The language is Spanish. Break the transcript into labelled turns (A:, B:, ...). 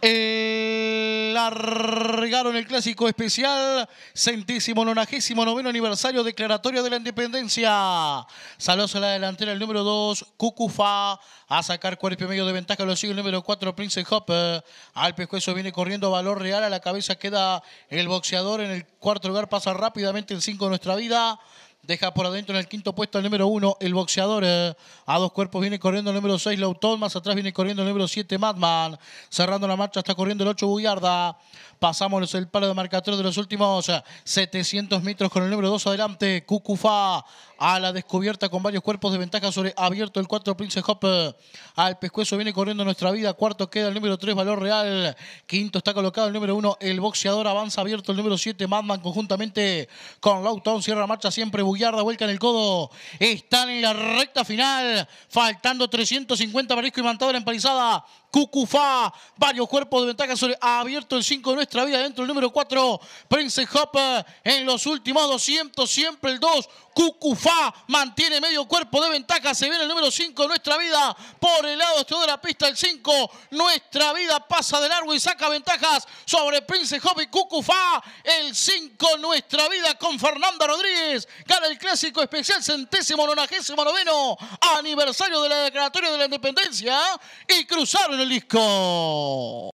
A: El eh,
B: largaron el clásico especial, centésimo, nonagésimo, noveno aniversario, declaratorio de la independencia. Saludos a la delantera el número 2, Cucufa, a sacar cuerpo y medio de ventaja, lo sigue el número 4, Prince Hop Al pescuezo viene corriendo valor real, a la cabeza queda el boxeador, en el cuarto lugar pasa rápidamente el 5 nuestra vida. Deja por adentro en el quinto puesto el número uno, el boxeador. Eh, a dos cuerpos viene corriendo el número seis, Lautón. Más atrás viene corriendo el número siete, Madman. Cerrando la marcha está corriendo el ocho, Bullarda. Pasamos el palo de marcador de los últimos 700 eh, metros con el número dos adelante, Cucufa a la descubierta con varios cuerpos de ventaja sobre abierto el 4 Prince Hop eh, al pescuezo viene corriendo nuestra vida cuarto queda el número 3 Valor Real quinto está colocado el número 1 el boxeador avanza abierto el número 7 Madman conjuntamente con Town. cierra marcha siempre Bullarda vuelca en el codo están en la recta final faltando 350 Marisco y Mantadora empalizada Cucufá, varios cuerpos de ventaja sobre abierto el 5 de nuestra vida dentro el número 4 Prince Hop eh, en los últimos 200 siempre el 2 Cucufá mantiene medio cuerpo de ventaja, se viene el número 5, Nuestra Vida, por el lado exterior de la pista, el 5, Nuestra Vida pasa de largo y saca ventajas sobre Prince Hobby Cucufa el 5, Nuestra Vida con Fernanda Rodríguez, gana el Clásico Especial centésimo, nonagésimo noveno, aniversario de la Declaratoria de la
A: Independencia y cruzaron el disco.